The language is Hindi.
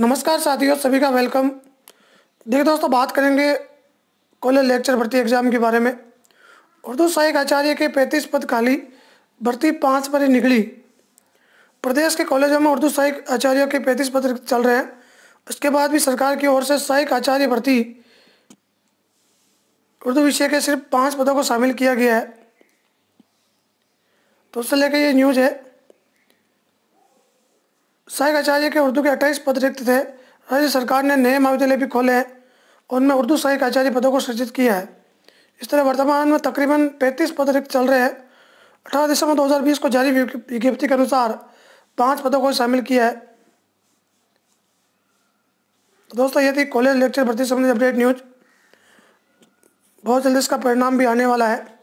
नमस्कार साथियों सभी का वेलकम देखिए दोस्तों बात करेंगे कॉलेज लेक्चर भर्ती एग्जाम के बारे में उर्दू सहायक आचार्य के पैंतीस पद खाली भर्ती पाँच पर ही निकली प्रदेश के कॉलेजों में उर्दू सहायक आचार्यों के पैंतीस पद चल रहे हैं उसके बाद भी सरकार की ओर से सहायक आचार्य भर्ती उर्दू विषय के सिर्फ पाँच पदों को शामिल किया गया है तो उससे लेकर ये न्यूज़ है आचार्य के उर्दू के अट्ठाईस पद रिक्त थे राज्य सरकार ने नए महाविद्यालय भी खोले हैं उनमें उर्दू सहायक आचार्य पदों को सृजित किया है इस तरह वर्तमान में तकरीबन पैंतीस पद रिक्त चल रहे हैं अठारह दिसंबर 2020 को जारी विज्ञप्ति के अनुसार पाँच पदों को शामिल किया है दोस्तों ये थी कॉलेज लेक्चर भर्ती संबंधित अपडेट न्यूज बहुत जल्दी इसका परिणाम भी आने वाला है